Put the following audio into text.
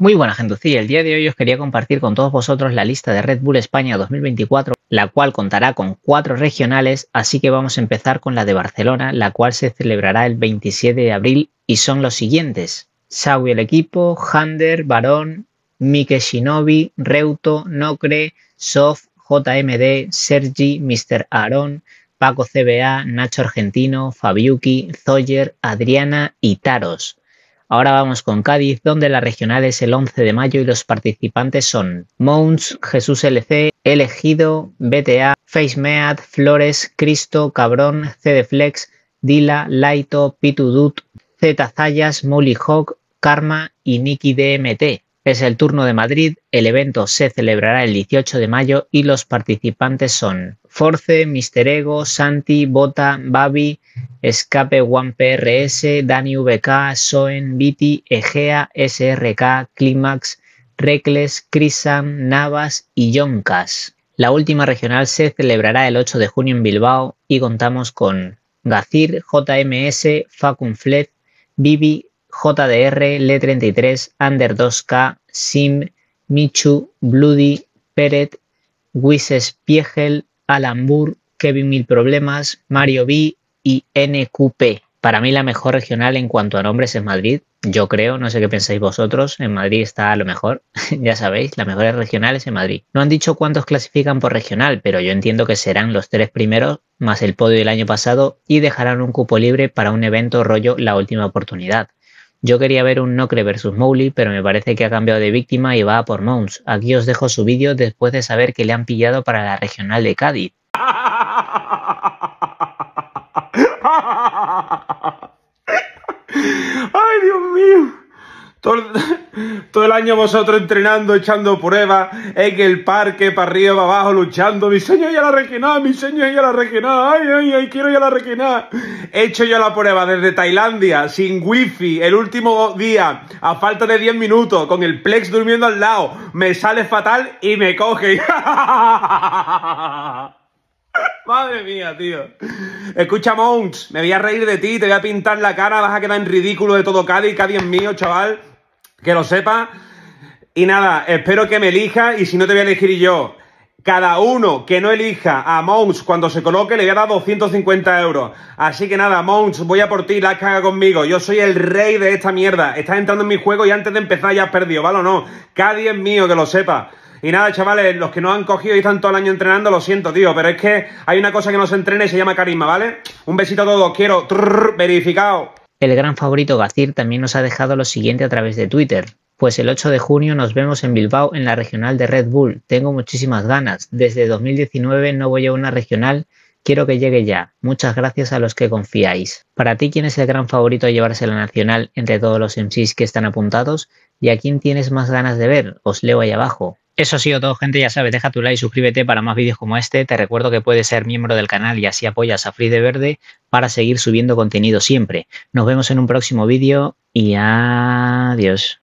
Muy buenas gente, el día de hoy os quería compartir con todos vosotros la lista de Red Bull España 2024, la cual contará con cuatro regionales, así que vamos a empezar con la de Barcelona, la cual se celebrará el 27 de abril y son los siguientes. Sawi el equipo, Hander, Barón, Mike Shinobi, Reuto, Nocre, Sof, JMD, Sergi, Mr. Aaron, Paco CBA, Nacho Argentino, Fabiuki, Zoyer, Adriana y Taros. Ahora vamos con Cádiz, donde la regional es el 11 de mayo y los participantes son Mons, Jesús LC, Elegido, BTA, FaceMeat, Flores, Cristo, Cabrón, CDFlex, Dila, Laito, Pitudut, Zeta Zayas, Molly Hawk, Karma y Nicky DMT. Es el turno de Madrid, el evento se celebrará el 18 de mayo y los participantes son Force, Mister Ego, Santi, Bota, Babi, Escape One PRS, Dani VK, Soen, Viti, Egea, SRK, Climax, Recles, Crisan, Navas y Yonkas. La última regional se celebrará el 8 de junio en Bilbao y contamos con Gacir, JMS, Facunflet, Bibi, JDR, l 33 under Under2K, Sim, Michu, Bloody, Peret, Wisespiegel, Alambur, Kevin Mil Problemas, Mario B, y NQP. Para mí la mejor regional en cuanto a nombres es Madrid, yo creo, no sé qué pensáis vosotros, en Madrid está a lo mejor, ya sabéis, las mejores regionales en Madrid. No han dicho cuántos clasifican por regional, pero yo entiendo que serán los tres primeros más el podio del año pasado y dejarán un cupo libre para un evento rollo la última oportunidad. Yo quería ver un Nocre versus Mowgli, pero me parece que ha cambiado de víctima y va por Mounts. Aquí os dejo su vídeo después de saber que le han pillado para la regional de Cádiz. Todo el, año vosotros entrenando, echando pruebas en el parque, para arriba, para abajo, luchando. Mi sueño ya la requinada, mi sueño ya la requinada. Ay, ay, ay, quiero ya la rellenar He hecho ya la prueba desde Tailandia, sin wifi, el último día, a falta de 10 minutos, con el Plex durmiendo al lado. Me sale fatal y me coge. Madre mía, tío. Escucha, Mons, me voy a reír de ti, te voy a pintar la cara, vas a quedar en ridículo de todo Cádiz, Cádiz es mío, chaval que lo sepa, Y nada, espero que me elija, y si no te voy a elegir yo. Cada uno que no elija a Mons cuando se coloque le voy a dar 250 euros. Así que nada, Mons, voy a por ti, la caga conmigo. Yo soy el rey de esta mierda. Estás entrando en mi juego y antes de empezar ya has perdido, ¿vale o no? cada es mío, que lo sepa. Y nada, chavales, los que no han cogido y están todo el año entrenando, lo siento, tío, pero es que hay una cosa que no se entrena y se llama carisma, ¿vale? Un besito a todos, quiero. verificado. El gran favorito Gacir también nos ha dejado lo siguiente a través de Twitter. Pues el 8 de junio nos vemos en Bilbao en la regional de Red Bull. Tengo muchísimas ganas. Desde 2019 no voy a una regional. Quiero que llegue ya. Muchas gracias a los que confiáis. Para ti, ¿quién es el gran favorito a llevarse la nacional entre todos los MCs que están apuntados? ¿Y a quién tienes más ganas de ver? Os leo ahí abajo. Eso ha sido todo, gente. Ya sabes, deja tu like, y suscríbete para más vídeos como este. Te recuerdo que puedes ser miembro del canal y así apoyas a Free de Verde para seguir subiendo contenido siempre. Nos vemos en un próximo vídeo y adiós.